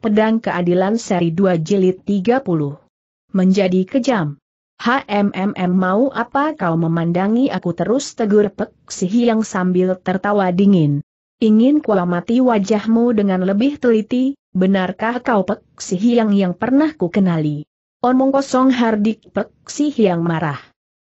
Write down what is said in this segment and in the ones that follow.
Pedang Keadilan Seri 2 Jilid 30. Menjadi kejam. HMMM mau apa kau memandangi aku terus tegur Pek Sihiang sambil tertawa dingin. Ingin kuamati wajahmu dengan lebih teliti, benarkah kau Pek Sihiang yang pernah ku kenali? Omong kosong hardik Pek Sihiang marah.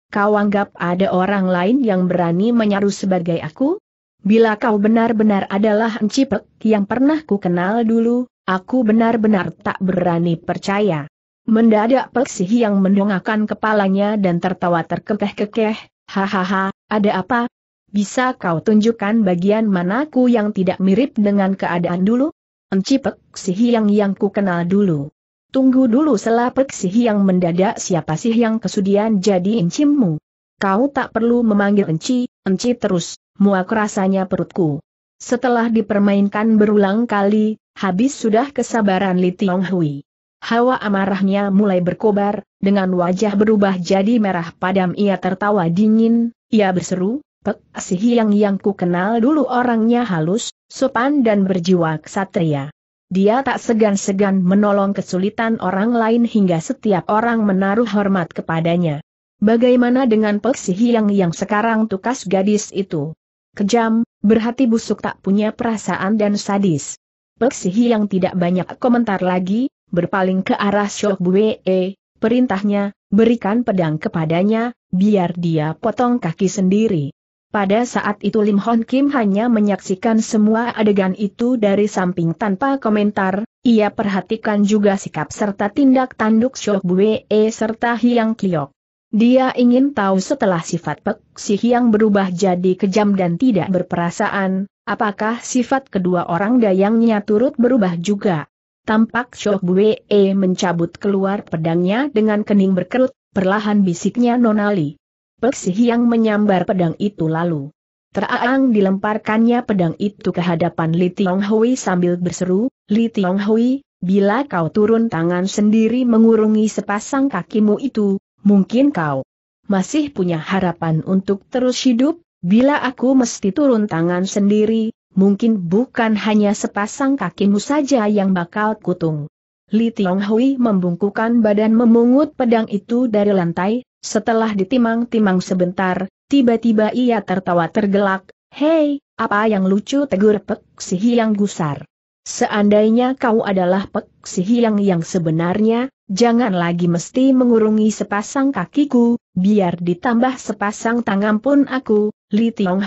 Kau anggap ada orang lain yang berani menyaru sebagai aku? Bila kau benar-benar adalah Encipek yang pernah ku kenal dulu, Aku benar-benar tak berani percaya. Mendadak Peksih yang mendongakkan kepalanya dan tertawa terkekeh-kekeh, hahaha, ada apa? Bisa kau tunjukkan bagian manaku yang tidak mirip dengan keadaan dulu? Enci Peksih yang yang ku kenal dulu. Tunggu dulu selah Peksih yang mendadak siapa sih yang kesudian jadi encimmu? Kau tak perlu memanggil enci, enci terus, muak rasanya perutku. Setelah dipermainkan berulang kali, habis sudah kesabaran Li Tiong Hui. Hawa amarahnya mulai berkobar, dengan wajah berubah jadi merah padam ia tertawa dingin, ia berseru, Pek si yang yang ku kenal dulu orangnya halus, sopan dan berjiwa ksatria. Dia tak segan-segan menolong kesulitan orang lain hingga setiap orang menaruh hormat kepadanya. Bagaimana dengan Pek si yang yang sekarang tukas gadis itu? Kejam, berhati busuk tak punya perasaan dan sadis. Peksihi yang tidak banyak komentar lagi, berpaling ke arah Syok Bue, perintahnya, berikan pedang kepadanya, biar dia potong kaki sendiri. Pada saat itu Lim Hon Kim hanya menyaksikan semua adegan itu dari samping tanpa komentar, ia perhatikan juga sikap serta tindak tanduk Syok Bue serta hiang Kiok. Dia ingin tahu setelah sifat Pek Sih yang berubah jadi kejam dan tidak berperasaan, apakah sifat kedua orang dayangnya turut berubah juga. Tampak Shou Bue mencabut keluar pedangnya dengan kening berkerut, perlahan bisiknya Nonali. Pek Sih yang menyambar pedang itu lalu. Teraang dilemparkannya pedang itu ke hadapan Li Tiong Hui sambil berseru, Li Tiong Hui, bila kau turun tangan sendiri mengurungi sepasang kakimu itu, mungkin kau masih punya harapan untuk terus hidup, bila aku mesti turun tangan sendiri, mungkin bukan hanya sepasang kakimu saja yang bakal kutung. Li Tiong Hui membungkukan badan memungut pedang itu dari lantai, setelah ditimang-timang sebentar, tiba-tiba ia tertawa tergelak, Hei, apa yang lucu tegur Pek Si Yang gusar. Seandainya kau adalah peksi hilang yang sebenarnya, jangan lagi mesti mengurungi sepasang kakiku, biar ditambah sepasang tangan pun aku, Li Tiong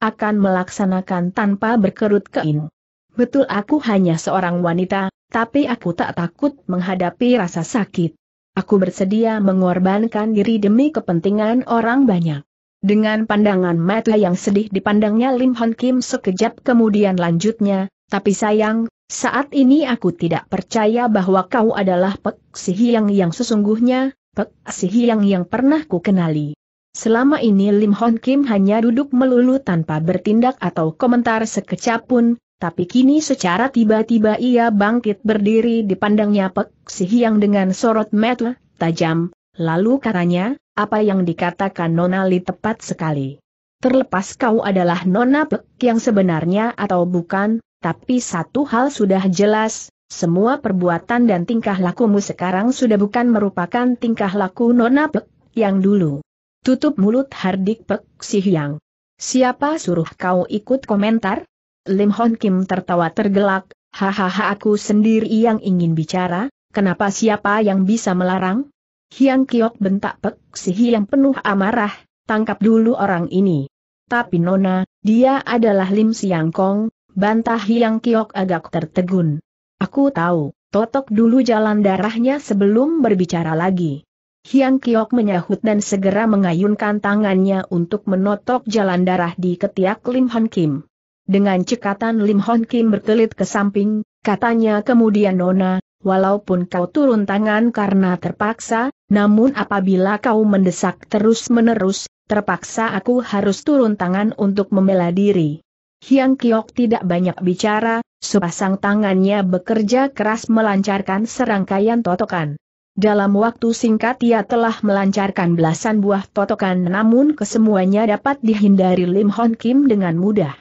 akan melaksanakan tanpa berkerut kein. Betul aku hanya seorang wanita, tapi aku tak takut menghadapi rasa sakit. Aku bersedia mengorbankan diri demi kepentingan orang banyak. Dengan pandangan mata yang sedih dipandangnya Lim Hon Kim sekejap kemudian lanjutnya, tapi sayang, saat ini aku tidak percaya bahwa kau adalah Pek Sihiang yang sesungguhnya, Pek Sihiang yang pernah ku kenali. Selama ini Lim Hon Kim hanya duduk melulu tanpa bertindak atau komentar sekecap pun, tapi kini secara tiba-tiba ia bangkit berdiri dipandangnya Pek Sihiang dengan sorot mata tajam, lalu katanya, apa yang dikatakan Nona Li tepat sekali. Terlepas kau adalah Nona Pek yang sebenarnya atau bukan, tapi satu hal sudah jelas, semua perbuatan dan tingkah lakumu sekarang sudah bukan merupakan tingkah laku Nona Pek yang dulu. Tutup mulut Hardik Pek Si Hyang. Siapa suruh kau ikut komentar? Lim Hon Kim tertawa tergelak, hahaha aku sendiri yang ingin bicara, kenapa siapa yang bisa melarang? Hyang Kiok bentak Pek Si Hyang penuh amarah, tangkap dulu orang ini. Tapi Nona, dia adalah Lim Siang Kong, bantah hiang Kiok agak tertegun. Aku tahu, totok dulu jalan darahnya sebelum berbicara lagi. Hiang Kiok menyahut dan segera mengayunkan tangannya untuk menotok jalan darah di ketiak Lim Hon Kim. Dengan cekatan Lim Hon Kim berkelit ke samping, katanya kemudian Nona, walaupun kau turun tangan karena terpaksa, namun apabila kau mendesak terus-menerus, terpaksa aku harus turun tangan untuk membela diri. Hiang Kiok tidak banyak bicara, sepasang tangannya bekerja keras melancarkan serangkaian totokan. Dalam waktu singkat ia telah melancarkan belasan buah totokan namun kesemuanya dapat dihindari Lim Hon Kim dengan mudah.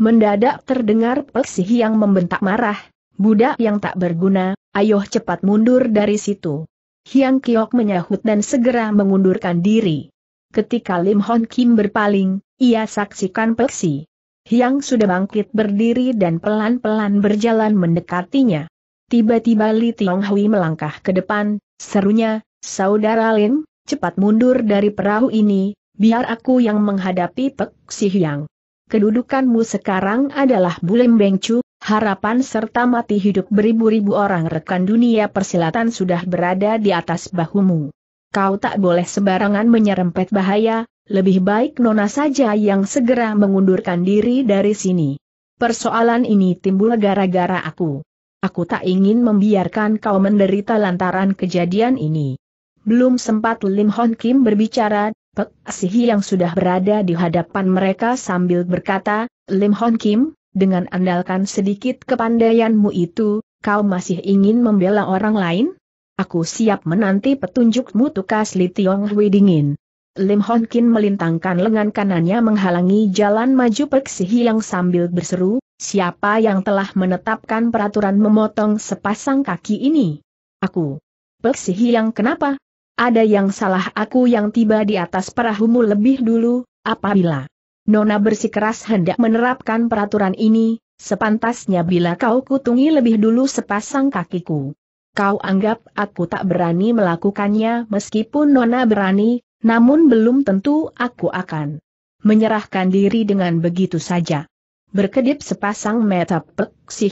Mendadak terdengar Peksi yang membentak marah, budak yang tak berguna, ayo cepat mundur dari situ. Hiang Kiok menyahut dan segera mengundurkan diri. Ketika Lim Hon Kim berpaling, ia saksikan Peksi. Hyang sudah bangkit berdiri dan pelan-pelan berjalan mendekatinya. Tiba-tiba Li Tiong Hui melangkah ke depan, serunya, Saudara Lin, cepat mundur dari perahu ini, biar aku yang menghadapi Pek Si Hyang. Kedudukanmu sekarang adalah Bulim Bengcu, harapan serta mati hidup beribu-ribu orang rekan dunia persilatan sudah berada di atas bahumu. Kau tak boleh sembarangan menyerempet bahaya, lebih baik Nona saja yang segera mengundurkan diri dari sini. Persoalan ini timbul gara-gara aku. Aku tak ingin membiarkan kau menderita lantaran kejadian ini. Belum sempat Lim Hon Kim berbicara, Pek Asihi yang sudah berada di hadapan mereka sambil berkata, Lim Hon Kim, dengan andalkan sedikit kepandaianmu itu, kau masih ingin membela orang lain? Aku siap menanti petunjukmu tukas Li Tiong Hui dingin. Lim Hon Kin melintangkan lengan kanannya menghalangi jalan maju Pek Si Hiang sambil berseru, siapa yang telah menetapkan peraturan memotong sepasang kaki ini? Aku. Pek Si Hiang kenapa? Ada yang salah aku yang tiba di atas perahumu lebih dulu, apabila Nona bersikeras hendak menerapkan peraturan ini, sepantasnya bila kau kutungi lebih dulu sepasang kakiku. Kau anggap aku tak berani melakukannya meskipun Nona berani, namun belum tentu aku akan menyerahkan diri dengan begitu saja. Berkedip sepasang mata pek si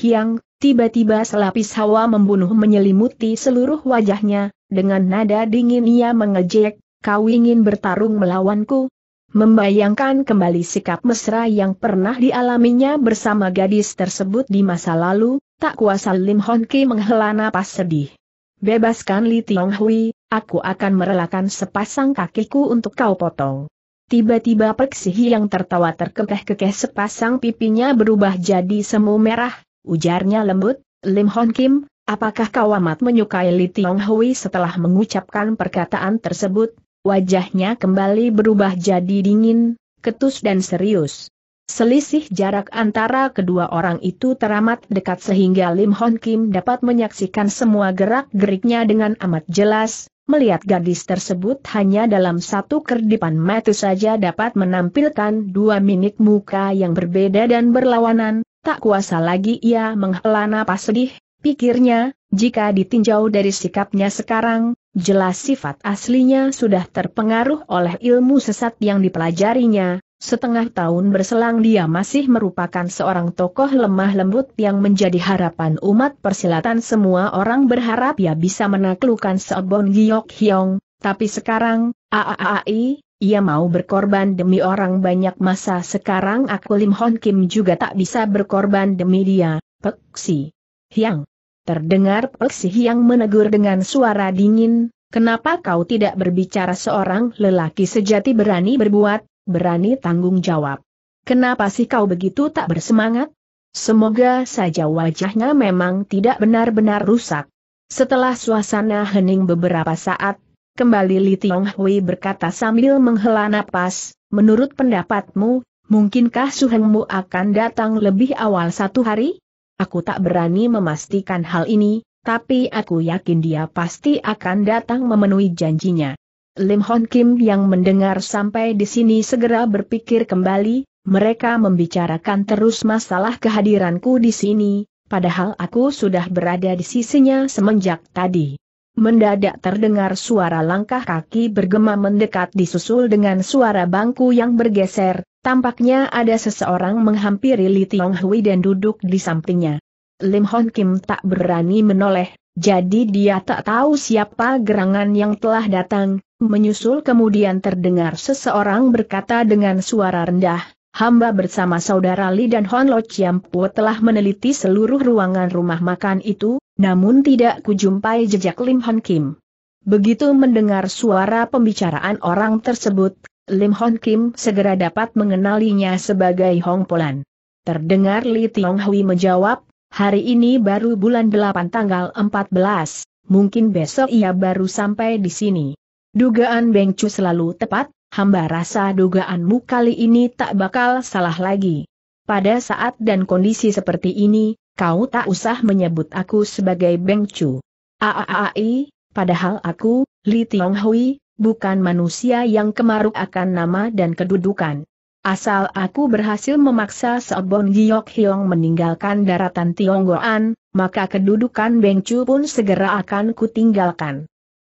tiba-tiba selapis hawa membunuh menyelimuti seluruh wajahnya, dengan nada dingin ia mengejek, kau ingin bertarung melawanku? Membayangkan kembali sikap mesra yang pernah dialaminya bersama gadis tersebut di masa lalu, tak kuasa Lim Hon Ki menghela napas sedih. Bebaskan Li Tiong Hui, aku akan merelakan sepasang kakiku untuk kau potong. Tiba-tiba Peksihi yang tertawa terkekeh-kekeh sepasang pipinya berubah jadi semu merah, ujarnya lembut, Lim Hon Kim, apakah kau amat menyukai Li Tiong Hui setelah mengucapkan perkataan tersebut, wajahnya kembali berubah jadi dingin, ketus dan serius. Selisih jarak antara kedua orang itu teramat dekat sehingga Lim Hon Kim dapat menyaksikan semua gerak-geriknya dengan amat jelas, melihat gadis tersebut hanya dalam satu kerdipan mata saja dapat menampilkan dua minit muka yang berbeda dan berlawanan, tak kuasa lagi ia menghela napas sedih, pikirnya, jika ditinjau dari sikapnya sekarang, jelas sifat aslinya sudah terpengaruh oleh ilmu sesat yang dipelajarinya, Setengah tahun berselang dia masih merupakan seorang tokoh lemah lembut yang menjadi harapan umat persilatan semua orang berharap ia bisa menaklukkan Seobon Giyok Hyong, tapi sekarang, aaai, ia mau berkorban demi orang banyak masa sekarang aku Lim Hon Kim juga tak bisa berkorban demi dia, Peksi Hyang. Terdengar Peksi Hyang menegur dengan suara dingin, kenapa kau tidak berbicara seorang lelaki sejati berani berbuat, berani tanggung jawab. Kenapa sih kau begitu tak bersemangat? Semoga saja wajahnya memang tidak benar-benar rusak. Setelah suasana hening beberapa saat, kembali Li Tiong Hui berkata sambil menghela napas, menurut pendapatmu, mungkinkah Suhengmu akan datang lebih awal satu hari? Aku tak berani memastikan hal ini, tapi aku yakin dia pasti akan datang memenuhi janjinya. Lim Hon Kim yang mendengar sampai di sini segera berpikir kembali, mereka membicarakan terus masalah kehadiranku di sini, padahal aku sudah berada di sisinya semenjak tadi. Mendadak terdengar suara langkah kaki bergema mendekat disusul dengan suara bangku yang bergeser, tampaknya ada seseorang menghampiri Li Tiong Hui dan duduk di sampingnya. Lim Hon Kim tak berani menoleh, jadi dia tak tahu siapa gerangan yang telah datang, Menyusul kemudian terdengar seseorang berkata dengan suara rendah, hamba bersama saudara Li dan Hon Lo Po telah meneliti seluruh ruangan rumah makan itu, namun tidak kujumpai jejak Lim Hon Kim. Begitu mendengar suara pembicaraan orang tersebut, Lim Hon Kim segera dapat mengenalinya sebagai Hong Polan. Terdengar Li Tiong Hui menjawab, hari ini baru bulan 8 tanggal 14, mungkin besok ia baru sampai di sini. Dugaan Cu selalu tepat, hamba rasa dugaanmu kali ini tak bakal salah lagi. Pada saat dan kondisi seperti ini, kau tak usah menyebut aku sebagai Cu. Aaai, padahal aku, Li Tiong Hui, bukan manusia yang kemaruk akan nama dan kedudukan. Asal aku berhasil memaksa Seobon Giok Hiong meninggalkan daratan Tionggoan, maka kedudukan Cu pun segera akan kutinggalkan.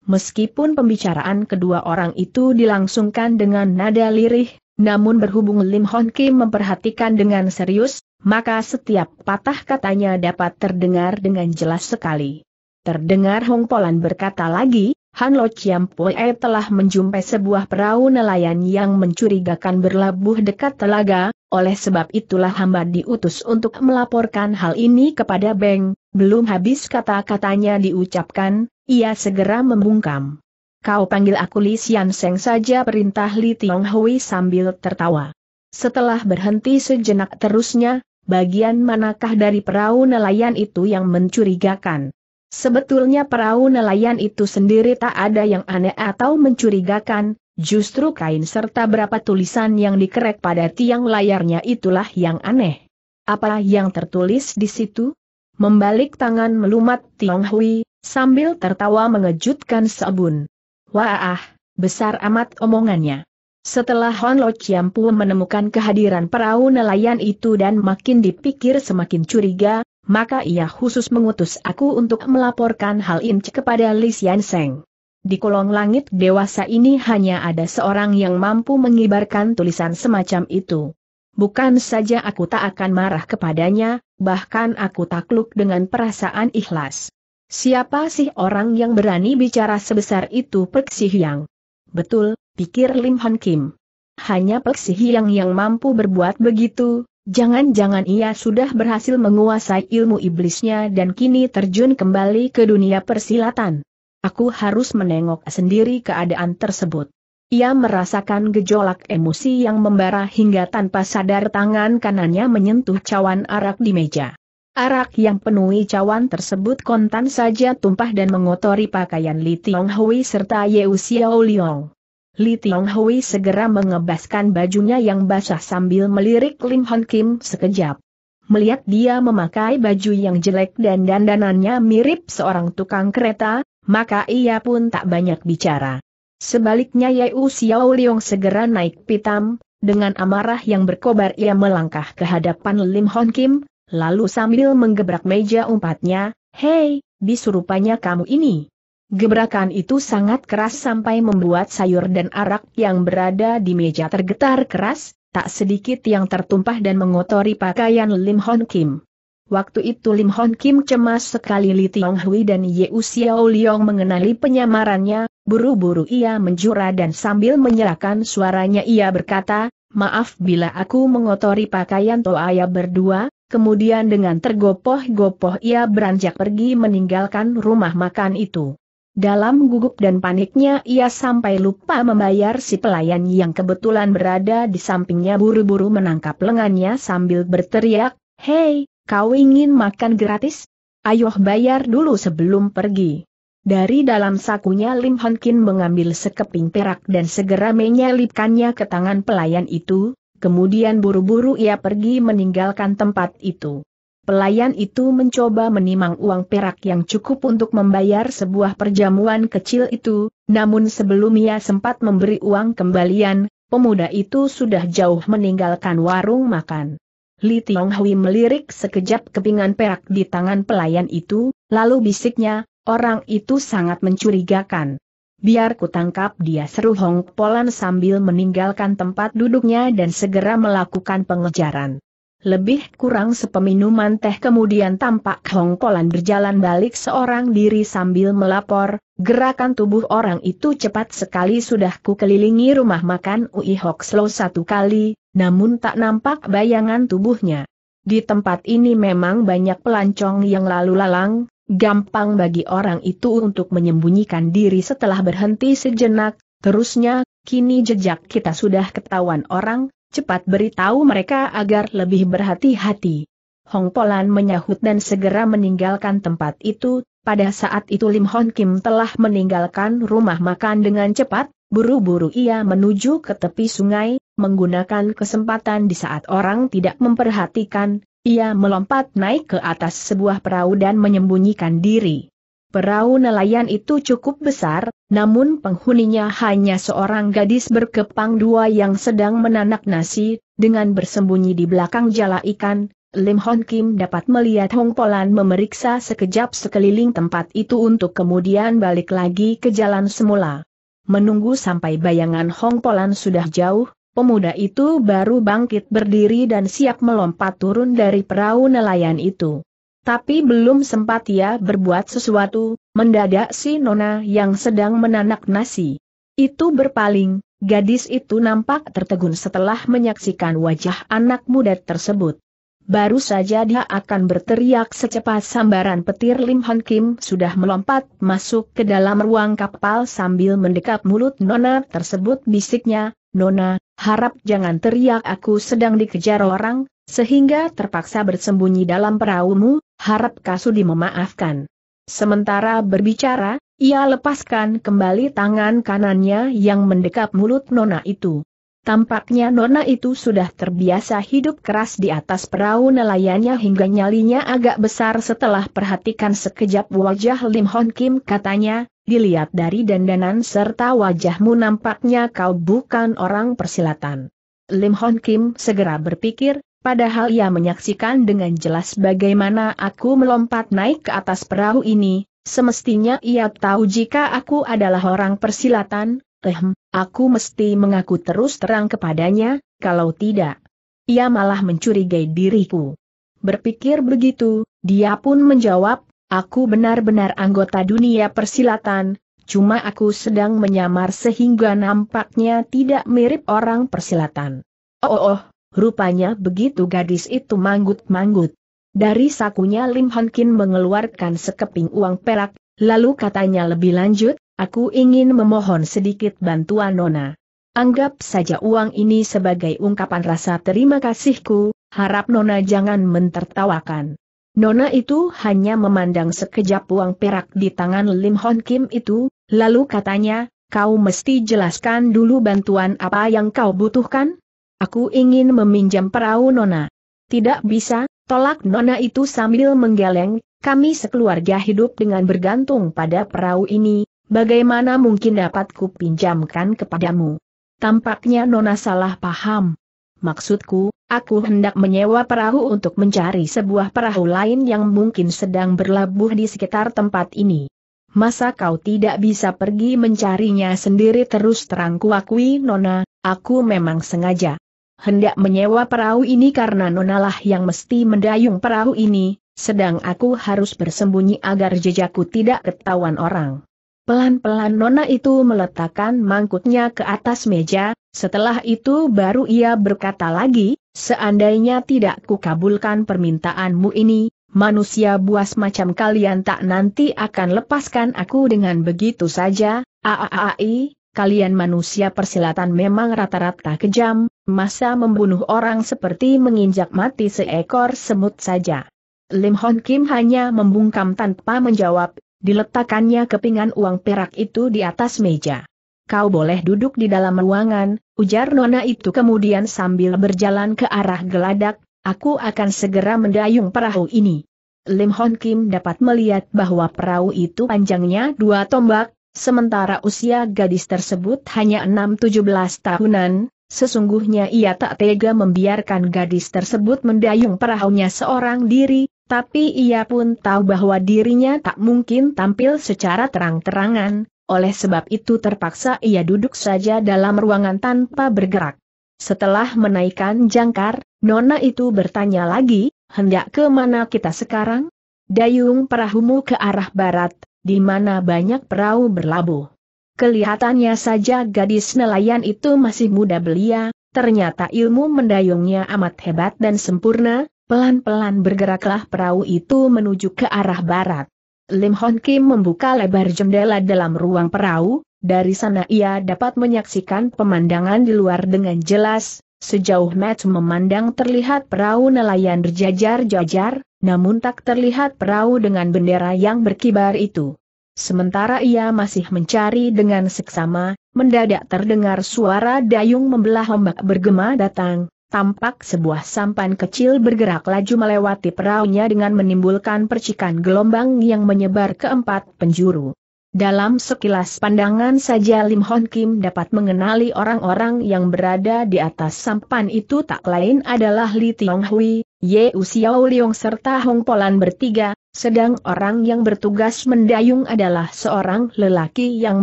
Meskipun pembicaraan kedua orang itu dilangsungkan dengan nada lirih, namun berhubung Lim Hon Kim memperhatikan dengan serius, maka setiap patah katanya dapat terdengar dengan jelas sekali. Terdengar Hong Polan berkata lagi, Han Lo Chiam Poe telah menjumpai sebuah perahu nelayan yang mencurigakan berlabuh dekat telaga, oleh sebab itulah hamba diutus untuk melaporkan hal ini kepada Beng. Belum habis kata-katanya diucapkan, ia segera membungkam. Kau panggil aku Li Xian Seng saja perintah Li Tiong Hui sambil tertawa. Setelah berhenti sejenak terusnya, bagian manakah dari perahu nelayan itu yang mencurigakan? Sebetulnya perahu nelayan itu sendiri tak ada yang aneh atau mencurigakan, justru kain serta berapa tulisan yang dikerek pada tiang layarnya itulah yang aneh. Apa yang tertulis di situ? Membalik tangan melumat Tiong Hui, sambil tertawa mengejutkan Sabun. Wah, besar amat omongannya. Setelah Hon Lo Chiampu menemukan kehadiran perahu nelayan itu dan makin dipikir semakin curiga, maka ia khusus mengutus aku untuk melaporkan hal ini kepada Li Xian Seng. Di kolong langit dewasa ini hanya ada seorang yang mampu mengibarkan tulisan semacam itu. Bukan saja aku tak akan marah kepadanya, bahkan aku takluk dengan perasaan ikhlas. Siapa sih orang yang berani bicara sebesar itu Pek Hyang? Betul, pikir Lim Han Kim. Hanya Pek Hyang yang mampu berbuat begitu, jangan-jangan ia sudah berhasil menguasai ilmu iblisnya dan kini terjun kembali ke dunia persilatan. Aku harus menengok sendiri keadaan tersebut. Ia merasakan gejolak emosi yang membara hingga tanpa sadar tangan kanannya menyentuh cawan arak di meja. Arak yang penuhi cawan tersebut kontan saja tumpah dan mengotori pakaian Li Tiong Hui serta Yeu Xiao Liang. Li Tiong Hui segera mengebaskan bajunya yang basah sambil melirik Lim Hon Kim sekejap. Melihat dia memakai baju yang jelek dan dandanannya mirip seorang tukang kereta, maka ia pun tak banyak bicara. Sebaliknya Yeu Xiao Liang segera naik pitam, dengan amarah yang berkobar ia melangkah ke hadapan Lim Hon Kim, Lalu sambil menggebrak meja umpatnya, Hei, disurupanya kamu ini. Gebrakan itu sangat keras sampai membuat sayur dan arak yang berada di meja tergetar keras, tak sedikit yang tertumpah dan mengotori pakaian Lim Hon Kim. Waktu itu Lim Hon Kim cemas sekali Li Tiong Hui dan Ye Xiao Liong mengenali penyamarannya, buru-buru ia menjura dan sambil menyerahkan suaranya ia berkata, Maaf bila aku mengotori pakaian Toaya berdua, kemudian dengan tergopoh-gopoh ia beranjak pergi meninggalkan rumah makan itu. Dalam gugup dan paniknya ia sampai lupa membayar si pelayan yang kebetulan berada di sampingnya buru-buru menangkap lengannya sambil berteriak, Hei, kau ingin makan gratis? Ayo bayar dulu sebelum pergi. Dari dalam sakunya Lim Hon Kin mengambil sekeping perak dan segera menyelipkannya ke tangan pelayan itu, Kemudian buru-buru ia pergi meninggalkan tempat itu. Pelayan itu mencoba menimang uang perak yang cukup untuk membayar sebuah perjamuan kecil itu, namun sebelum ia sempat memberi uang kembalian, pemuda itu sudah jauh meninggalkan warung makan. Li Tiong melirik sekejap kepingan perak di tangan pelayan itu, lalu bisiknya, orang itu sangat mencurigakan. Biar ku tangkap dia seru Hong Polan sambil meninggalkan tempat duduknya dan segera melakukan pengejaran. Lebih kurang sepeminuman teh kemudian tampak Hong Polan berjalan balik seorang diri sambil melapor, gerakan tubuh orang itu cepat sekali sudah ku kelilingi rumah makan Ui Hok Slow satu kali, namun tak nampak bayangan tubuhnya. Di tempat ini memang banyak pelancong yang lalu lalang, Gampang bagi orang itu untuk menyembunyikan diri setelah berhenti sejenak, terusnya, kini jejak kita sudah ketahuan orang, cepat beritahu mereka agar lebih berhati-hati. Hong Polan menyahut dan segera meninggalkan tempat itu, pada saat itu Lim Hon Kim telah meninggalkan rumah makan dengan cepat, buru-buru ia menuju ke tepi sungai, menggunakan kesempatan di saat orang tidak memperhatikan, ia melompat naik ke atas sebuah perahu dan menyembunyikan diri. Perahu nelayan itu cukup besar, namun penghuninya hanya seorang gadis berkepang dua yang sedang menanak nasi, dengan bersembunyi di belakang jala ikan, Lim Hon Kim dapat melihat Hong Polan memeriksa sekejap sekeliling tempat itu untuk kemudian balik lagi ke jalan semula. Menunggu sampai bayangan Hong Polan sudah jauh, Pemuda itu baru bangkit berdiri dan siap melompat turun dari perahu nelayan itu. Tapi belum sempat ia berbuat sesuatu, mendadak si Nona yang sedang menanak nasi. Itu berpaling, gadis itu nampak tertegun setelah menyaksikan wajah anak muda tersebut. Baru saja dia akan berteriak secepat sambaran petir Lim Hon Kim sudah melompat masuk ke dalam ruang kapal sambil mendekap mulut nona tersebut bisiknya, Nona, harap jangan teriak aku sedang dikejar orang, sehingga terpaksa bersembunyi dalam peraumu, harap Kasudi memaafkan. Sementara berbicara, ia lepaskan kembali tangan kanannya yang mendekap mulut Nona itu. Tampaknya Nona itu sudah terbiasa hidup keras di atas perahu nelayannya hingga nyalinya agak besar setelah perhatikan sekejap wajah Lim Hon Kim katanya, dilihat dari dandanan serta wajahmu nampaknya kau bukan orang persilatan. Lim Hon Kim segera berpikir, padahal ia menyaksikan dengan jelas bagaimana aku melompat naik ke atas perahu ini, semestinya ia tahu jika aku adalah orang persilatan, ehm, aku mesti mengaku terus terang kepadanya, kalau tidak. Ia malah mencurigai diriku. Berpikir begitu, dia pun menjawab, Aku benar-benar anggota dunia persilatan, cuma aku sedang menyamar sehingga nampaknya tidak mirip orang persilatan. Oh, oh, oh rupanya begitu gadis itu manggut-manggut. Dari sakunya Lim Hon Kin mengeluarkan sekeping uang perak, lalu katanya lebih lanjut, aku ingin memohon sedikit bantuan Nona. Anggap saja uang ini sebagai ungkapan rasa terima kasihku, harap Nona jangan mentertawakan. Nona itu hanya memandang sekejap uang perak di tangan Lim Hon Kim itu, lalu katanya, kau mesti jelaskan dulu bantuan apa yang kau butuhkan? Aku ingin meminjam perahu Nona. Tidak bisa, tolak Nona itu sambil menggeleng, kami sekeluarga hidup dengan bergantung pada perahu ini, bagaimana mungkin dapat pinjamkan kepadamu? Tampaknya Nona salah paham. Maksudku, Aku hendak menyewa perahu untuk mencari sebuah perahu lain yang mungkin sedang berlabuh di sekitar tempat ini. Masa kau tidak bisa pergi mencarinya sendiri terus terang kuakui Nona, aku memang sengaja. Hendak menyewa perahu ini karena Nona lah yang mesti mendayung perahu ini, sedang aku harus bersembunyi agar jejakku tidak ketahuan orang. Pelan-pelan Nona itu meletakkan mangkuknya ke atas meja, setelah itu baru ia berkata lagi, seandainya tidak kukabulkan permintaanmu ini, manusia buas macam kalian tak nanti akan lepaskan aku dengan begitu saja, aaai, kalian manusia persilatan memang rata-rata kejam, masa membunuh orang seperti menginjak mati seekor semut saja. Lim Hon Kim hanya membungkam tanpa menjawab, diletakkannya kepingan uang perak itu di atas meja kau boleh duduk di dalam ruangan, ujar Nona itu kemudian sambil berjalan ke arah geladak, aku akan segera mendayung perahu ini. Lim Hon Kim dapat melihat bahwa perahu itu panjangnya dua tombak, sementara usia gadis tersebut hanya enam tujuh belas tahunan, sesungguhnya ia tak tega membiarkan gadis tersebut mendayung perahunya seorang diri, tapi ia pun tahu bahwa dirinya tak mungkin tampil secara terang-terangan, oleh sebab itu terpaksa ia duduk saja dalam ruangan tanpa bergerak. Setelah menaikkan jangkar, Nona itu bertanya lagi, hendak ke mana kita sekarang? Dayung perahumu ke arah barat, di mana banyak perahu berlabuh. Kelihatannya saja gadis nelayan itu masih muda belia, ternyata ilmu mendayungnya amat hebat dan sempurna, pelan-pelan bergeraklah perahu itu menuju ke arah barat. Lim Hon Kim membuka lebar jendela dalam ruang perahu, dari sana ia dapat menyaksikan pemandangan di luar dengan jelas, sejauh Matt memandang terlihat perahu nelayan berjajar-jajar, namun tak terlihat perahu dengan bendera yang berkibar itu. Sementara ia masih mencari dengan seksama, mendadak terdengar suara dayung membelah ombak bergema datang, tampak sebuah sampan kecil bergerak laju melewati perahunya dengan menimbulkan percikan gelombang yang menyebar ke empat penjuru. Dalam sekilas pandangan saja Lim Hon Kim dapat mengenali orang-orang yang berada di atas sampan itu tak lain adalah Li Tiong Hui, Ye Xiao Liong serta Hong Polan bertiga, sedang orang yang bertugas mendayung adalah seorang lelaki yang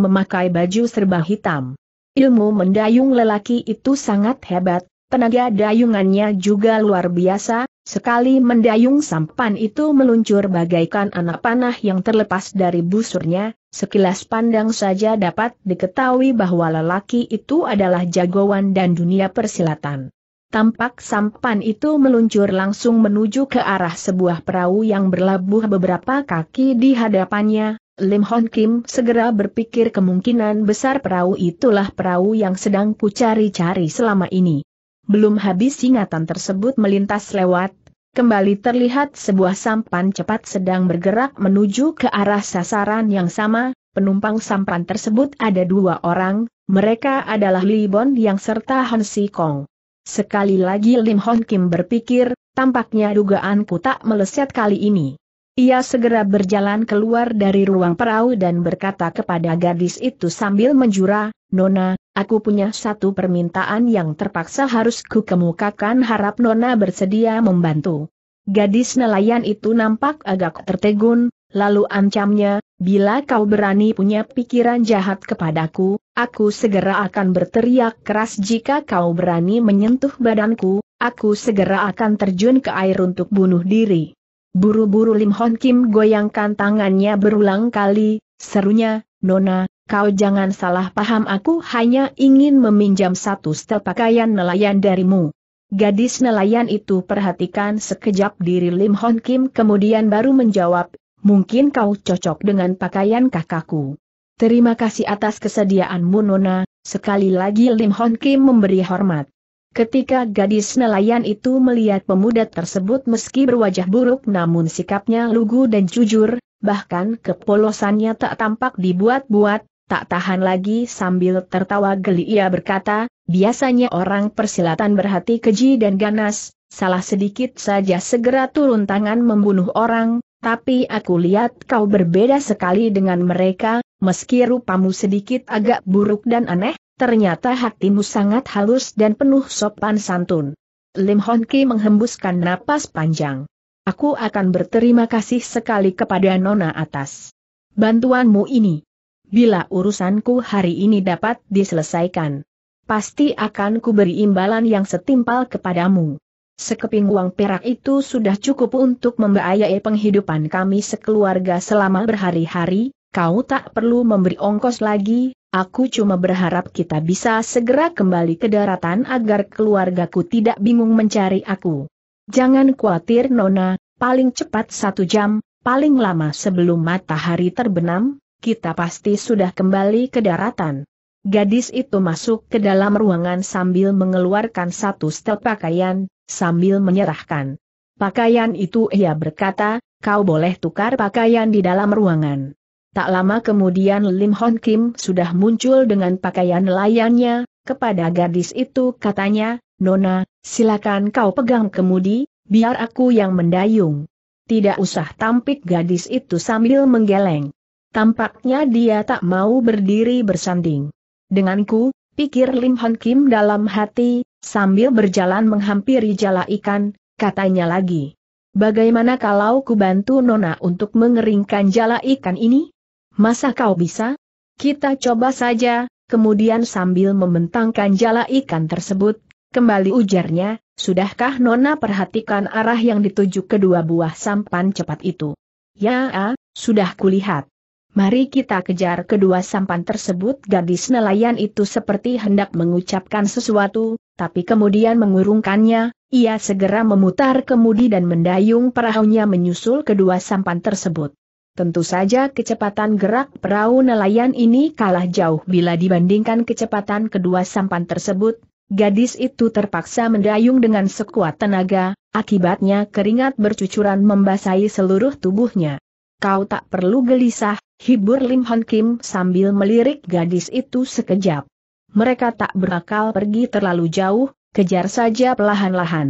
memakai baju serba hitam. Ilmu mendayung lelaki itu sangat hebat, Tenaga dayungannya juga luar biasa, sekali mendayung sampan itu meluncur bagaikan anak panah yang terlepas dari busurnya, sekilas pandang saja dapat diketahui bahwa lelaki itu adalah jagoan dan dunia persilatan. Tampak sampan itu meluncur langsung menuju ke arah sebuah perahu yang berlabuh beberapa kaki di hadapannya, Lim Hon Kim segera berpikir kemungkinan besar perahu itulah perahu yang sedang kucari-cari selama ini. Belum habis ingatan tersebut melintas lewat, kembali terlihat sebuah sampan cepat sedang bergerak menuju ke arah sasaran yang sama, penumpang sampan tersebut ada dua orang, mereka adalah Li Bon yang serta Han Si Kong. Sekali lagi Lim Hon Kim berpikir, tampaknya dugaanku tak meleset kali ini. Ia segera berjalan keluar dari ruang perahu dan berkata kepada gadis itu sambil menjura, Nona, Aku punya satu permintaan yang terpaksa harus ku kemukakan. harap Nona bersedia membantu. Gadis nelayan itu nampak agak tertegun, lalu ancamnya, bila kau berani punya pikiran jahat kepadaku, aku segera akan berteriak keras jika kau berani menyentuh badanku, aku segera akan terjun ke air untuk bunuh diri. Buru-buru Lim Hon Kim goyangkan tangannya berulang kali, serunya, Nona, Kau jangan salah paham aku hanya ingin meminjam satu setel pakaian nelayan darimu. Gadis nelayan itu perhatikan sekejap diri Lim Hon Kim kemudian baru menjawab, mungkin kau cocok dengan pakaian kakakku. Terima kasih atas kesediaanmu Nona, sekali lagi Lim Hon Kim memberi hormat. Ketika gadis nelayan itu melihat pemuda tersebut meski berwajah buruk namun sikapnya lugu dan jujur, bahkan kepolosannya tak tampak dibuat-buat, Tak tahan lagi sambil tertawa geli ia berkata, biasanya orang persilatan berhati keji dan ganas, salah sedikit saja segera turun tangan membunuh orang, tapi aku lihat kau berbeda sekali dengan mereka, meski rupamu sedikit agak buruk dan aneh, ternyata hatimu sangat halus dan penuh sopan santun. Lim Hon Ki menghembuskan napas panjang. Aku akan berterima kasih sekali kepada Nona atas bantuanmu ini. Bila urusanku hari ini dapat diselesaikan, pasti akan kuberi imbalan yang setimpal kepadamu. Sekeping uang perak itu sudah cukup untuk membiayai penghidupan kami sekeluarga selama berhari-hari, kau tak perlu memberi ongkos lagi, aku cuma berharap kita bisa segera kembali ke daratan agar keluargaku tidak bingung mencari aku. Jangan khawatir Nona, paling cepat satu jam, paling lama sebelum matahari terbenam, kita pasti sudah kembali ke daratan. Gadis itu masuk ke dalam ruangan sambil mengeluarkan satu setel pakaian, sambil menyerahkan. Pakaian itu ia berkata, kau boleh tukar pakaian di dalam ruangan. Tak lama kemudian Lim Hon Kim sudah muncul dengan pakaian layannya, kepada gadis itu katanya, Nona, silakan kau pegang kemudi, biar aku yang mendayung. Tidak usah tampik gadis itu sambil menggeleng. Tampaknya dia tak mau berdiri bersanding. Denganku, pikir Lim Han Kim dalam hati, sambil berjalan menghampiri jala ikan, katanya lagi. Bagaimana kalau ku bantu Nona untuk mengeringkan jala ikan ini? Masa kau bisa? Kita coba saja, kemudian sambil membentangkan jala ikan tersebut, kembali ujarnya, sudahkah Nona perhatikan arah yang dituju kedua buah sampan cepat itu? Ya, ah, sudah kulihat. Mari kita kejar kedua sampan tersebut gadis nelayan itu seperti hendak mengucapkan sesuatu, tapi kemudian mengurungkannya, ia segera memutar kemudi dan mendayung perahunya menyusul kedua sampan tersebut. Tentu saja kecepatan gerak perahu nelayan ini kalah jauh bila dibandingkan kecepatan kedua sampan tersebut, gadis itu terpaksa mendayung dengan sekuat tenaga, akibatnya keringat bercucuran membasahi seluruh tubuhnya. Kau tak perlu gelisah, Hibur Lim Hon Kim sambil melirik gadis itu sekejap. Mereka tak berakal pergi terlalu jauh, kejar saja pelahan lahan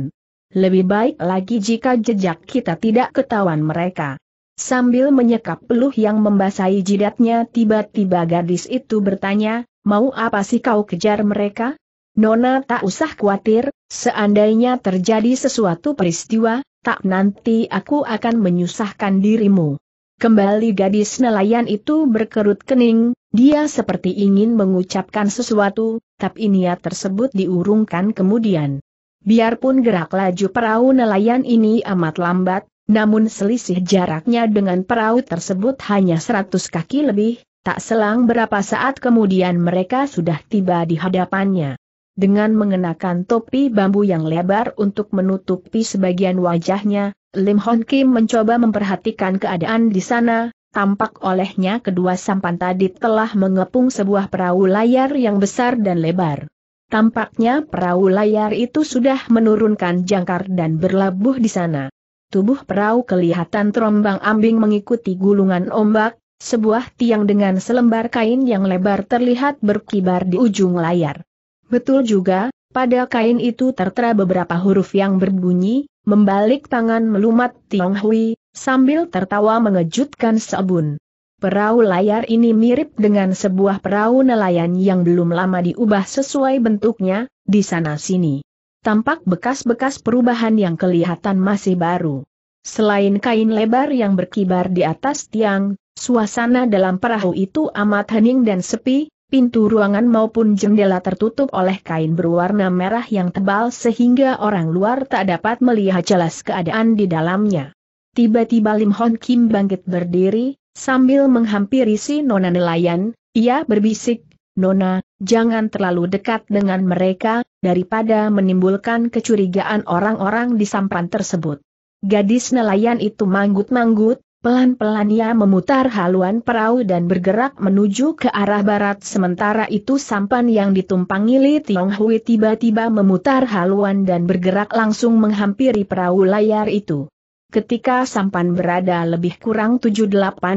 Lebih baik lagi jika jejak kita tidak ketahuan mereka. Sambil menyekap peluh yang membasahi jidatnya tiba-tiba gadis itu bertanya, mau apa sih kau kejar mereka? Nona tak usah khawatir, seandainya terjadi sesuatu peristiwa, tak nanti aku akan menyusahkan dirimu. Kembali gadis nelayan itu berkerut kening, dia seperti ingin mengucapkan sesuatu, tapi niat tersebut diurungkan kemudian. Biarpun gerak laju perahu nelayan ini amat lambat, namun selisih jaraknya dengan perahu tersebut hanya 100 kaki lebih, tak selang berapa saat kemudian mereka sudah tiba di hadapannya. Dengan mengenakan topi bambu yang lebar untuk menutupi sebagian wajahnya, Lim Hon Kim mencoba memperhatikan keadaan di sana, tampak olehnya kedua sampan tadi telah mengepung sebuah perahu layar yang besar dan lebar. Tampaknya perahu layar itu sudah menurunkan jangkar dan berlabuh di sana. Tubuh perahu kelihatan terombang ambing mengikuti gulungan ombak, sebuah tiang dengan selembar kain yang lebar terlihat berkibar di ujung layar. Betul juga, pada kain itu tertera beberapa huruf yang berbunyi, membalik tangan melumat Tiong Hui, sambil tertawa mengejutkan sebun. Perahu layar ini mirip dengan sebuah perahu nelayan yang belum lama diubah sesuai bentuknya, di sana-sini. Tampak bekas-bekas perubahan yang kelihatan masih baru. Selain kain lebar yang berkibar di atas tiang, suasana dalam perahu itu amat hening dan sepi, Pintu ruangan maupun jendela tertutup oleh kain berwarna merah yang tebal sehingga orang luar tak dapat melihat jelas keadaan di dalamnya. Tiba-tiba Lim Hon Kim bangkit berdiri, sambil menghampiri si nona nelayan, ia berbisik, Nona, jangan terlalu dekat dengan mereka, daripada menimbulkan kecurigaan orang-orang di sampan tersebut. Gadis nelayan itu manggut-manggut, Pelan-pelan ia memutar haluan perahu dan bergerak menuju ke arah barat sementara itu sampan yang ditumpangi Li Tiong Hui tiba-tiba memutar haluan dan bergerak langsung menghampiri perahu layar itu. Ketika sampan berada lebih kurang 7-8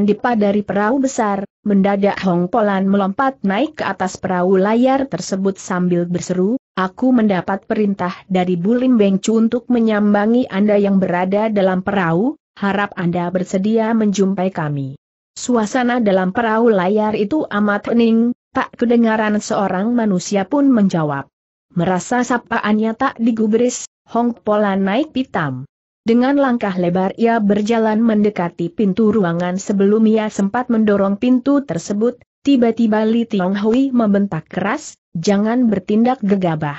dipa dari perahu besar, mendadak Hong Polan melompat naik ke atas perahu layar tersebut sambil berseru, aku mendapat perintah dari Bulim Bengcu untuk menyambangi Anda yang berada dalam perahu, Harap Anda bersedia menjumpai kami. Suasana dalam perahu layar itu amat hening, tak kedengaran seorang manusia pun menjawab. Merasa sapaannya tak digubris, Hong Polan naik pitam. Dengan langkah lebar ia berjalan mendekati pintu ruangan sebelum ia sempat mendorong pintu tersebut, tiba-tiba Li Tiong membentak keras, jangan bertindak gegabah.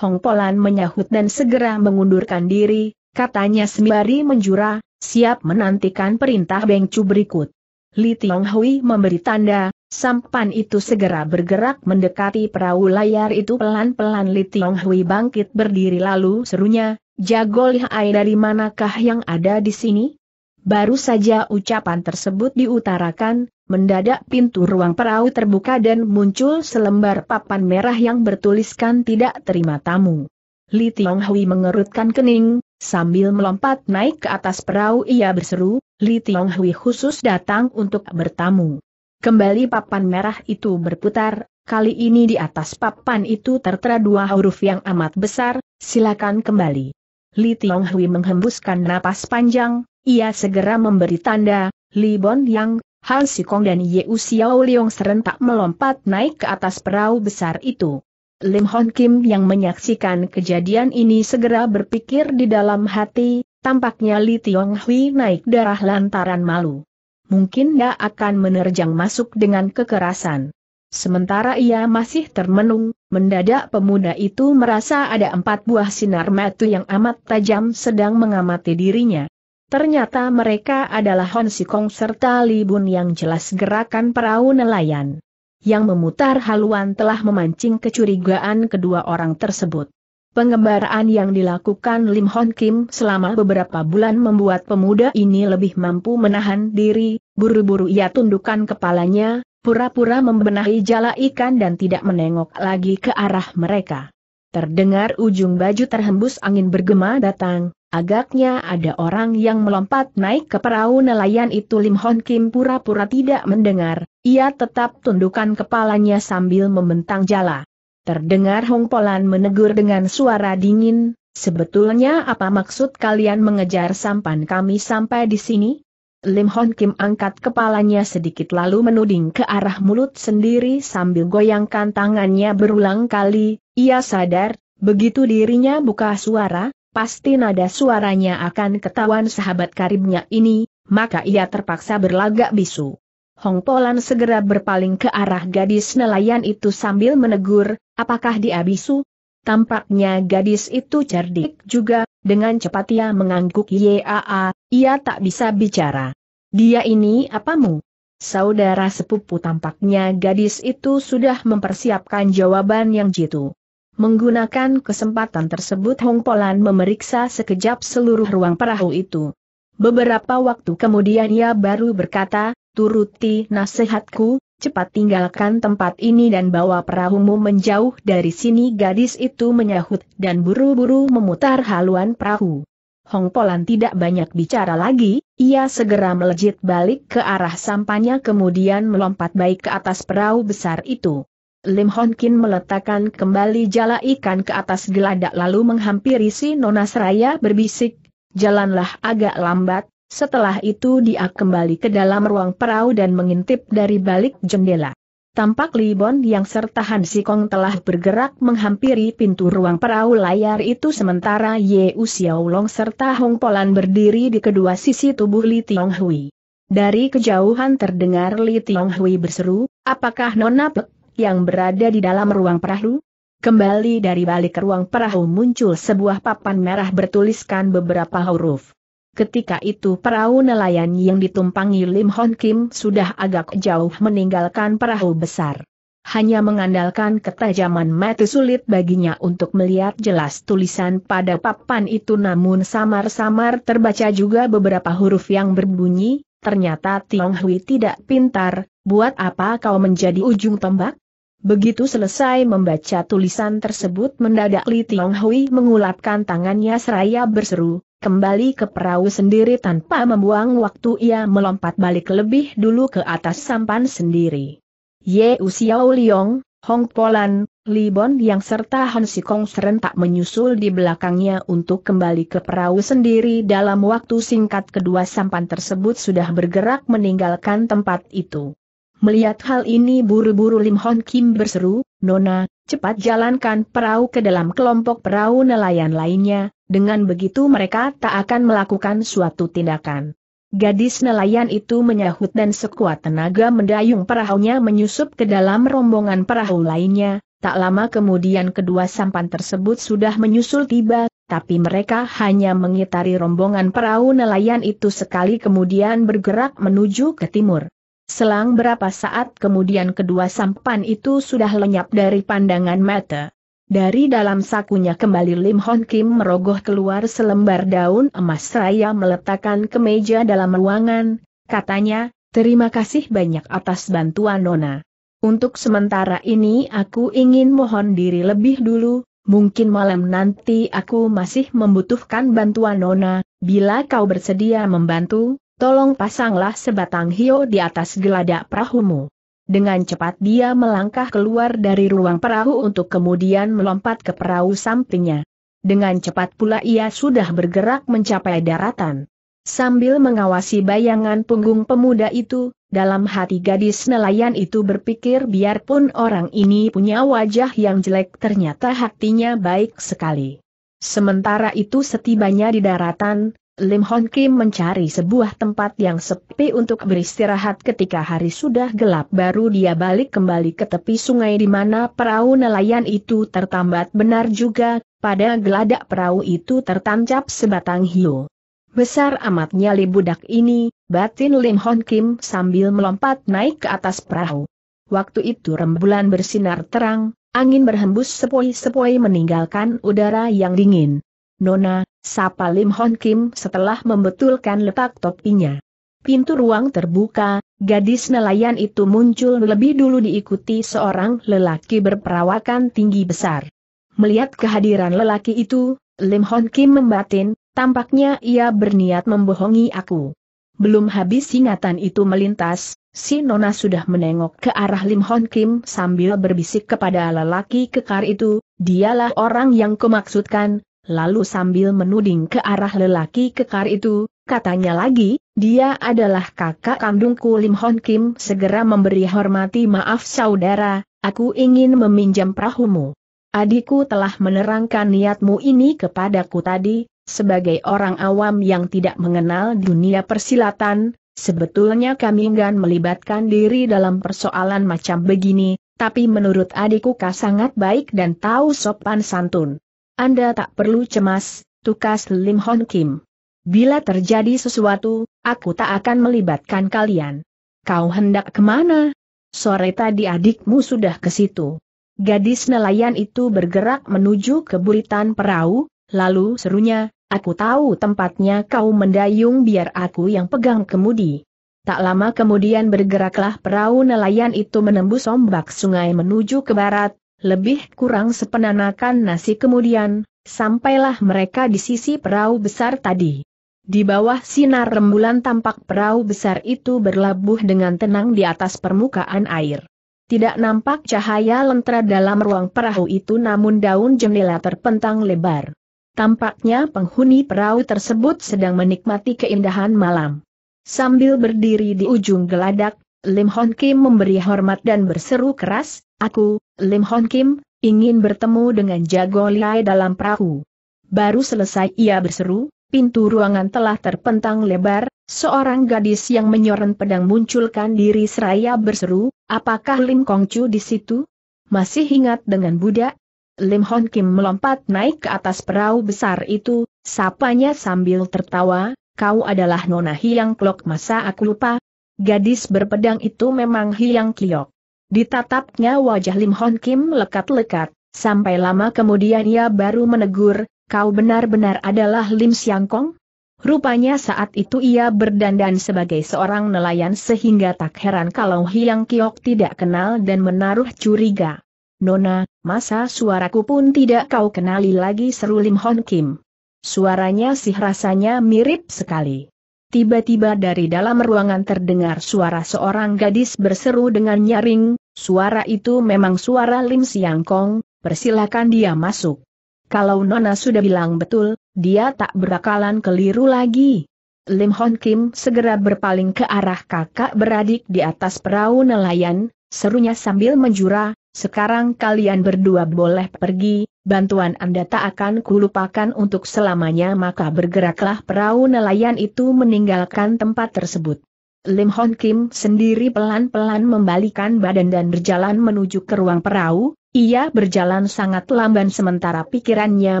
Hong Polan menyahut dan segera mengundurkan diri, katanya sembari menjura, siap menantikan perintah Beng Chu berikut. Li Tiong Hui memberi tanda, sampan itu segera bergerak mendekati perahu layar itu pelan-pelan Li Tiong Hui bangkit berdiri lalu serunya, Jago lihai dari manakah yang ada di sini? Baru saja ucapan tersebut diutarakan, mendadak pintu ruang perahu terbuka dan muncul selembar papan merah yang bertuliskan tidak terima tamu. Li Tiong Hui mengerutkan kening, Sambil melompat naik ke atas perahu ia berseru, Li Tiong Hui khusus datang untuk bertamu. Kembali papan merah itu berputar, kali ini di atas papan itu tertera dua huruf yang amat besar, silakan kembali. Li Tiong Hui menghembuskan napas panjang, ia segera memberi tanda, Li Bon Yang, Han Sikong dan Ye Xiao Liong serentak melompat naik ke atas perahu besar itu. Lim Hon Kim yang menyaksikan kejadian ini segera berpikir di dalam hati, tampaknya Li Tiong Hui naik darah lantaran malu. Mungkin dia akan menerjang masuk dengan kekerasan. Sementara ia masih termenung, mendadak pemuda itu merasa ada empat buah sinar mata yang amat tajam sedang mengamati dirinya. Ternyata mereka adalah Hon Sikong serta Li Bun yang jelas gerakan perahu nelayan yang memutar haluan telah memancing kecurigaan kedua orang tersebut. Pengembaraan yang dilakukan Lim Hon Kim selama beberapa bulan membuat pemuda ini lebih mampu menahan diri, buru-buru ia tundukkan kepalanya, pura-pura membenahi jala ikan dan tidak menengok lagi ke arah mereka. Terdengar ujung baju terhembus angin bergema datang, Agaknya ada orang yang melompat naik ke perahu nelayan itu Lim Hon Kim pura-pura tidak mendengar, ia tetap tundukkan kepalanya sambil membentang jala. Terdengar Hong Polan menegur dengan suara dingin, sebetulnya apa maksud kalian mengejar sampan kami sampai di sini? Lim Hon Kim angkat kepalanya sedikit lalu menuding ke arah mulut sendiri sambil goyangkan tangannya berulang kali, ia sadar, begitu dirinya buka suara, pasti nada suaranya akan ketahuan sahabat karibnya ini, maka ia terpaksa berlagak bisu. Hong Polan segera berpaling ke arah gadis nelayan itu sambil menegur, apakah dia bisu? Tampaknya gadis itu cerdik juga, dengan cepat ia mengangguk yaa, ia tak bisa bicara. Dia ini apamu? Saudara sepupu tampaknya gadis itu sudah mempersiapkan jawaban yang jitu. Menggunakan kesempatan tersebut Hong Polan memeriksa sekejap seluruh ruang perahu itu. Beberapa waktu kemudian ia baru berkata, turuti nasihatku, cepat tinggalkan tempat ini dan bawa perahumu menjauh dari sini gadis itu menyahut dan buru-buru memutar haluan perahu. Hong Polan tidak banyak bicara lagi, ia segera melejit balik ke arah sampannya kemudian melompat baik ke atas perahu besar itu. Lim Hon Kin meletakkan kembali jala ikan ke atas geladak lalu menghampiri si Nona Seraya berbisik, jalanlah agak lambat, setelah itu dia kembali ke dalam ruang perahu dan mengintip dari balik jendela. Tampak Li Bon yang serta Han Kong telah bergerak menghampiri pintu ruang perahu layar itu sementara Ye Xiaolong serta Hong Polan berdiri di kedua sisi tubuh Li Tiong Hui. Dari kejauhan terdengar Li Tiong Hui berseru, apakah Nona Pek? yang berada di dalam ruang perahu? Kembali dari balik ruang perahu muncul sebuah papan merah bertuliskan beberapa huruf. Ketika itu perahu nelayan yang ditumpangi Lim Hon Kim sudah agak jauh meninggalkan perahu besar. Hanya mengandalkan ketajaman mata sulit baginya untuk melihat jelas tulisan pada papan itu namun samar-samar terbaca juga beberapa huruf yang berbunyi, ternyata Tiong Hui tidak pintar, buat apa kau menjadi ujung tombak? Begitu selesai membaca tulisan tersebut mendadak Li Tiong Hui mengulapkan tangannya seraya berseru, kembali ke perahu sendiri tanpa membuang waktu ia melompat balik lebih dulu ke atas sampan sendiri. Ye Usiao Liong, Hong Polan, Li Bon yang serta Han Sikong serentak menyusul di belakangnya untuk kembali ke perahu sendiri dalam waktu singkat kedua sampan tersebut sudah bergerak meninggalkan tempat itu. Melihat hal ini buru-buru Lim Hon Kim berseru, Nona, cepat jalankan perahu ke dalam kelompok perahu nelayan lainnya, dengan begitu mereka tak akan melakukan suatu tindakan. Gadis nelayan itu menyahut dan sekuat tenaga mendayung perahunya menyusup ke dalam rombongan perahu lainnya, tak lama kemudian kedua sampan tersebut sudah menyusul tiba, tapi mereka hanya mengitari rombongan perahu nelayan itu sekali kemudian bergerak menuju ke timur. Selang berapa saat kemudian kedua sampan itu sudah lenyap dari pandangan mata. Dari dalam sakunya kembali Lim Hon Kim merogoh keluar selembar daun emas raya meletakkan ke meja dalam ruangan, katanya, terima kasih banyak atas bantuan Nona. Untuk sementara ini aku ingin mohon diri lebih dulu, mungkin malam nanti aku masih membutuhkan bantuan Nona, bila kau bersedia membantu, tolong pasanglah sebatang hio di atas geladak perahumu. Dengan cepat dia melangkah keluar dari ruang perahu untuk kemudian melompat ke perahu sampingnya. Dengan cepat pula ia sudah bergerak mencapai daratan. Sambil mengawasi bayangan punggung pemuda itu, dalam hati gadis nelayan itu berpikir biarpun orang ini punya wajah yang jelek ternyata hatinya baik sekali. Sementara itu setibanya di daratan, Lim Hon Kim mencari sebuah tempat yang sepi untuk beristirahat ketika hari sudah gelap baru dia balik kembali ke tepi sungai di mana perahu nelayan itu tertambat benar juga, pada geladak perahu itu tertancap sebatang hiu. Besar amatnya li budak ini, batin Lim Hon Kim sambil melompat naik ke atas perahu. Waktu itu rembulan bersinar terang, angin berhembus sepoi-sepoi meninggalkan udara yang dingin. Nona, Sapa Lim Hon Kim setelah membetulkan letak topinya. Pintu ruang terbuka, gadis nelayan itu muncul lebih dulu diikuti seorang lelaki berperawakan tinggi besar. Melihat kehadiran lelaki itu, Lim Hon Kim membatin, tampaknya ia berniat membohongi aku. Belum habis ingatan itu melintas, si Nona sudah menengok ke arah Lim Hon Kim sambil berbisik kepada lelaki kekar itu, dialah orang yang kumaksudkan, Lalu sambil menuding ke arah lelaki kekar itu, katanya lagi, dia adalah kakak kandungku Lim Hon Kim segera memberi hormati maaf saudara, aku ingin meminjam perahumu. Adikku telah menerangkan niatmu ini kepadaku tadi, sebagai orang awam yang tidak mengenal dunia persilatan, sebetulnya kami enggan melibatkan diri dalam persoalan macam begini, tapi menurut adikku sangat baik dan tahu sopan santun. Anda tak perlu cemas, tukas Lim Hon Kim. Bila terjadi sesuatu, aku tak akan melibatkan kalian. Kau hendak kemana? Sore tadi adikmu sudah ke situ. Gadis nelayan itu bergerak menuju ke buritan perahu, lalu serunya, aku tahu tempatnya kau mendayung biar aku yang pegang kemudi. Tak lama kemudian bergeraklah perahu nelayan itu menembus ombak sungai menuju ke barat, lebih kurang sepenanakan nasi kemudian, sampailah mereka di sisi perahu besar tadi. Di bawah sinar rembulan tampak perahu besar itu berlabuh dengan tenang di atas permukaan air. Tidak nampak cahaya lentera dalam ruang perahu itu namun daun jendela terpentang lebar. Tampaknya penghuni perahu tersebut sedang menikmati keindahan malam. Sambil berdiri di ujung geladak, Lim Hon Kim memberi hormat dan berseru keras, aku, Lim Hon Kim, ingin bertemu dengan Jago Liai dalam perahu. Baru selesai ia berseru, pintu ruangan telah terpentang lebar, seorang gadis yang menyoren pedang munculkan diri seraya berseru, apakah Lim Kong Chu di situ? Masih ingat dengan budak? Lim Hon Kim melompat naik ke atas perahu besar itu, sapanya sambil tertawa, kau adalah Nona Hiang Klok masa aku lupa, Gadis berpedang itu memang Hiang Kiok. Ditatapnya wajah Lim Hon Kim lekat-lekat, sampai lama kemudian ia baru menegur, kau benar-benar adalah Lim Siang Kong? Rupanya saat itu ia berdandan sebagai seorang nelayan sehingga tak heran kalau Hiang Kiok tidak kenal dan menaruh curiga. Nona, masa suaraku pun tidak kau kenali lagi seru Lim Hon Kim. Suaranya sih rasanya mirip sekali. Tiba-tiba dari dalam ruangan terdengar suara seorang gadis berseru dengan nyaring, suara itu memang suara Lim Siang Kong, persilakan dia masuk. Kalau Nona sudah bilang betul, dia tak berakalan keliru lagi. Lim Hon Kim segera berpaling ke arah kakak beradik di atas perahu nelayan, serunya sambil menjurah. Sekarang kalian berdua boleh pergi, bantuan Anda tak akan kulupakan untuk selamanya maka bergeraklah perahu nelayan itu meninggalkan tempat tersebut. Lim Hon Kim sendiri pelan-pelan membalikan badan dan berjalan menuju ke ruang perahu, ia berjalan sangat lamban sementara pikirannya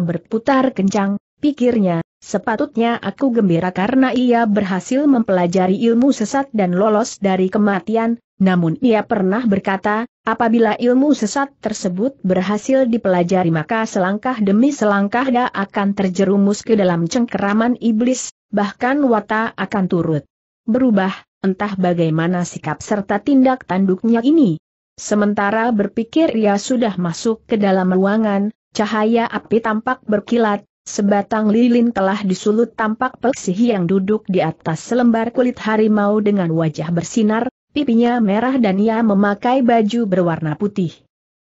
berputar kencang, pikirnya, Sepatutnya aku gembira karena ia berhasil mempelajari ilmu sesat dan lolos dari kematian, namun ia pernah berkata, apabila ilmu sesat tersebut berhasil dipelajari maka selangkah demi selangkah dia akan terjerumus ke dalam cengkeraman iblis, bahkan wata akan turut berubah, entah bagaimana sikap serta tindak tanduknya ini. Sementara berpikir ia sudah masuk ke dalam ruangan, cahaya api tampak berkilat, sebatang lilin telah disulut tampak peksihi yang duduk di atas selembar kulit harimau dengan wajah bersinar, Pipinya merah dan ia memakai baju berwarna putih.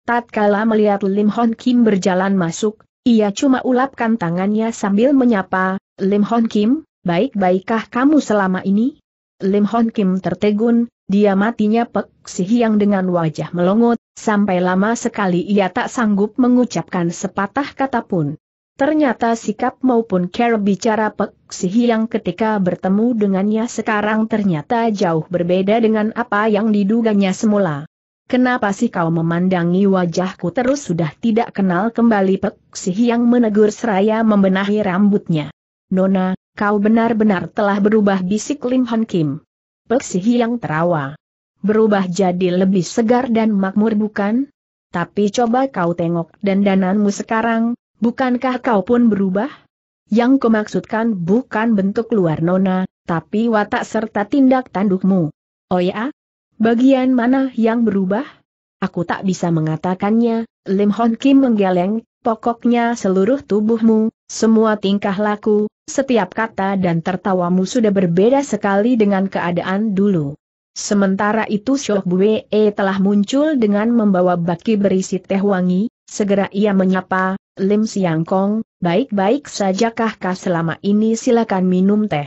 Tatkala melihat Lim Hon Kim berjalan masuk, ia cuma ulapkan tangannya sambil menyapa, Lim Hon Kim, baik-baikkah kamu selama ini? Lim Hon Kim tertegun, dia matinya pek si dengan wajah melongot, sampai lama sekali ia tak sanggup mengucapkan sepatah kata pun. Ternyata sikap maupun cara bicara Pek Sihi yang ketika bertemu dengannya sekarang ternyata jauh berbeda dengan apa yang diduganya semula. Kenapa sih kau memandangi wajahku terus sudah tidak kenal kembali Pek Sihi yang menegur seraya membenahi rambutnya. Nona, kau benar-benar telah berubah bisik Lim Han Kim. Pek Sihi yang terawa. Berubah jadi lebih segar dan makmur bukan? Tapi coba kau tengok dandananmu sekarang, Bukankah kau pun berubah? Yang kumaksudkan bukan bentuk luar nona, tapi watak serta tindak tandukmu. Oh ya? Bagian mana yang berubah? Aku tak bisa mengatakannya, Lim Hon Kim menggeleng, pokoknya seluruh tubuhmu, semua tingkah laku, setiap kata dan tertawamu sudah berbeda sekali dengan keadaan dulu. Sementara itu Shoh Bue telah muncul dengan membawa baki berisi teh wangi, Segera ia menyapa, Lim Siang Kong, baik-baik sajakah kah selama ini silakan minum teh.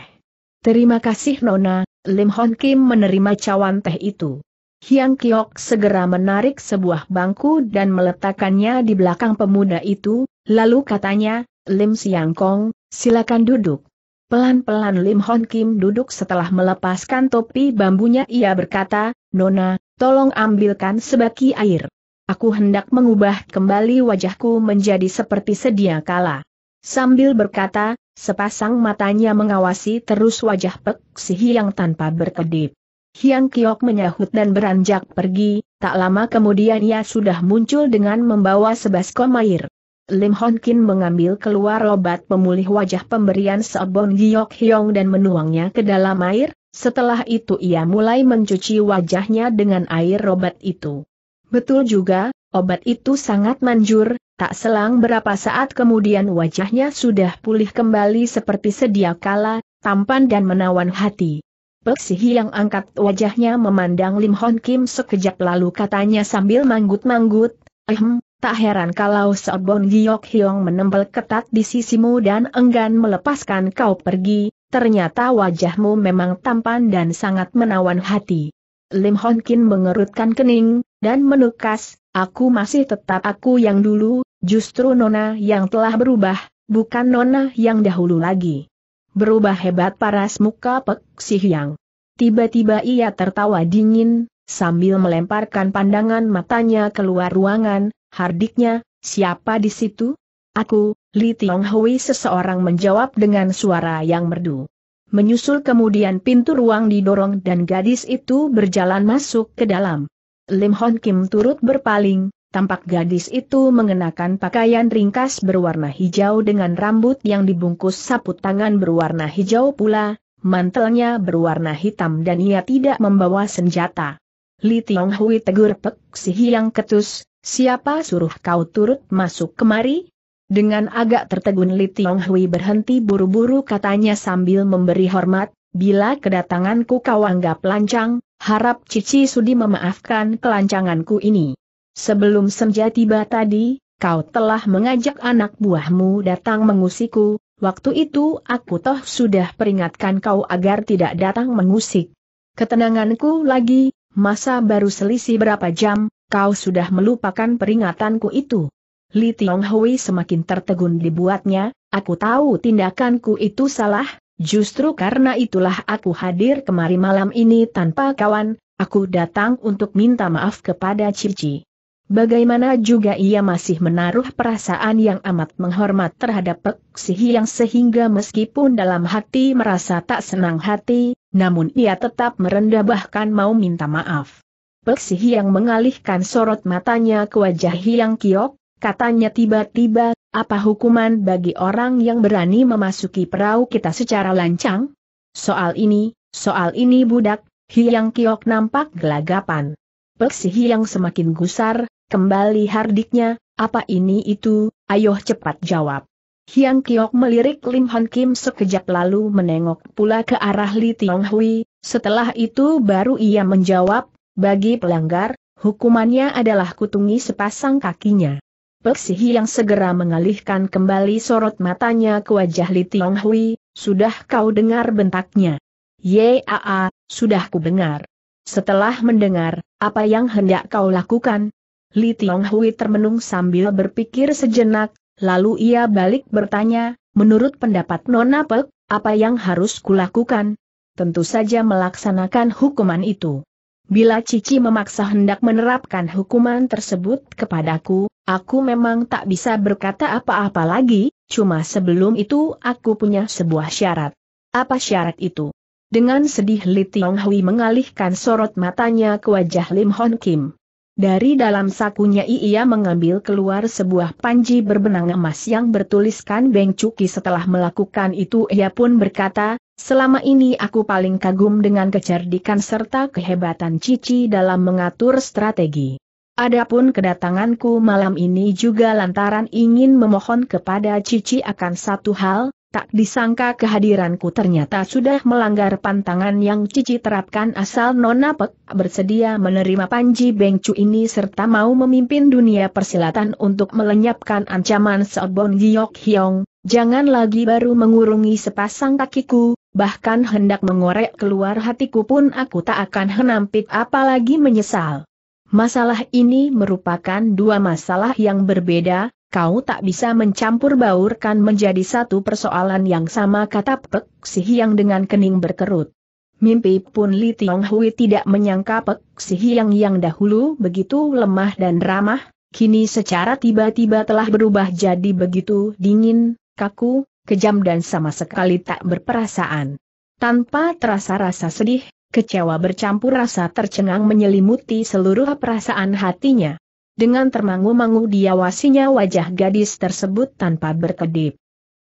Terima kasih Nona, Lim Hon Kim menerima cawan teh itu. Hiang Kiok segera menarik sebuah bangku dan meletakkannya di belakang pemuda itu, lalu katanya, Lim Siang Kong, silakan duduk. Pelan-pelan Lim Hon Kim duduk setelah melepaskan topi bambunya ia berkata, Nona, tolong ambilkan sebaki air aku hendak mengubah kembali wajahku menjadi seperti sedia kala. Sambil berkata, sepasang matanya mengawasi terus wajah Pek Si Hiang tanpa berkedip. Hiang Kiok menyahut dan beranjak pergi, tak lama kemudian ia sudah muncul dengan membawa sebaskom air. Lim Hon Kin mengambil keluar obat pemulih wajah pemberian Seobon Giok Hyong dan menuangnya ke dalam air, setelah itu ia mulai mencuci wajahnya dengan air obat itu. Betul juga, obat itu sangat manjur, tak selang berapa saat kemudian wajahnya sudah pulih kembali seperti sedia kala, tampan dan menawan hati. Peksihi yang angkat wajahnya memandang Lim Hon Kim sekejap lalu katanya sambil manggut-manggut, ehm, tak heran kalau Seobon Giyok Hyong menempel ketat di sisimu dan enggan melepaskan kau pergi, ternyata wajahmu memang tampan dan sangat menawan hati. Lim Hon Kim mengerutkan kening, dan menukas, aku masih tetap aku yang dulu, justru Nona yang telah berubah, bukan Nona yang dahulu lagi. Berubah hebat paras muka Pek yang. Tiba-tiba ia tertawa dingin, sambil melemparkan pandangan matanya keluar ruangan, hardiknya, siapa di situ? Aku, Li Tiong Hui seseorang menjawab dengan suara yang merdu. Menyusul kemudian pintu ruang didorong dan gadis itu berjalan masuk ke dalam. Lim Hon Kim turut berpaling, tampak gadis itu mengenakan pakaian ringkas berwarna hijau dengan rambut yang dibungkus sapu tangan berwarna hijau pula, mantelnya berwarna hitam dan ia tidak membawa senjata. Li Tiong Hui tegur Pek Si Hiang Ketus, siapa suruh kau turut masuk kemari? Dengan agak tertegun Li Tiong Hui berhenti buru-buru katanya sambil memberi hormat, bila kedatanganku kau anggap lancang, harap Cici Sudi memaafkan kelancanganku ini. Sebelum senja tiba tadi, kau telah mengajak anak buahmu datang mengusiku, waktu itu aku toh sudah peringatkan kau agar tidak datang mengusik. Ketenanganku lagi, masa baru selisih berapa jam, kau sudah melupakan peringatanku itu. Li Tiong semakin tertegun dibuatnya, aku tahu tindakanku itu salah, Justru karena itulah aku hadir kemari malam ini tanpa kawan, aku datang untuk minta maaf kepada Cici. Bagaimana juga ia masih menaruh perasaan yang amat menghormat terhadap Peksihi yang sehingga meskipun dalam hati merasa tak senang hati, namun ia tetap merendah bahkan mau minta maaf. Peksihi yang mengalihkan sorot matanya ke wajah Hiang Kiok, katanya tiba-tiba, apa hukuman bagi orang yang berani memasuki perahu kita secara lancang? Soal ini, soal ini budak, Hiang Kiok nampak gelagapan. Peksi Hiang semakin gusar, kembali hardiknya, apa ini itu, ayo cepat jawab. Hiang Kiok melirik Lim Han Kim sekejap lalu menengok pula ke arah Li Tiong Hui, setelah itu baru ia menjawab, bagi pelanggar, hukumannya adalah kutungi sepasang kakinya. Peksihi yang segera mengalihkan kembali sorot matanya ke wajah Li Tiong Hui, sudah kau dengar bentaknya. Yaa, sudah ku dengar. Setelah mendengar, apa yang hendak kau lakukan? Li Tiong Hui termenung sambil berpikir sejenak, lalu ia balik bertanya, menurut pendapat Nona Pek, apa yang harus kulakukan? Tentu saja melaksanakan hukuman itu. Bila Cici memaksa hendak menerapkan hukuman tersebut kepadaku, aku memang tak bisa berkata apa-apa lagi, cuma sebelum itu aku punya sebuah syarat. Apa syarat itu? Dengan sedih Li Tiong Hui mengalihkan sorot matanya ke wajah Lim Hon Kim. Dari dalam sakunya ia mengambil keluar sebuah panji berbenang emas yang bertuliskan Beng Cuki setelah melakukan itu ia pun berkata, Selama ini aku paling kagum dengan kecerdikan serta kehebatan Cici dalam mengatur strategi. Adapun kedatanganku malam ini juga lantaran ingin memohon kepada Cici akan satu hal, tak disangka kehadiranku ternyata sudah melanggar pantangan yang Cici terapkan asal Nona Pek bersedia menerima Panji Bengcu ini serta mau memimpin dunia persilatan untuk melenyapkan ancaman Seobon Giyok Hyong, jangan lagi baru mengurungi sepasang kakiku, bahkan hendak mengorek keluar hatiku pun aku tak akan henampik apalagi menyesal. Masalah ini merupakan dua masalah yang berbeda, kau tak bisa mencampur baurkan menjadi satu persoalan yang sama kata Pek yang dengan kening berkerut. Mimpi pun Li Tiong Hui tidak menyangka Pek Si yang dahulu begitu lemah dan ramah, kini secara tiba-tiba telah berubah jadi begitu dingin, kaku, kejam dan sama sekali tak berperasaan. Tanpa terasa rasa sedih, kecewa bercampur rasa tercengang menyelimuti seluruh perasaan hatinya. Dengan termangu-mangu diawasinya wajah gadis tersebut tanpa berkedip.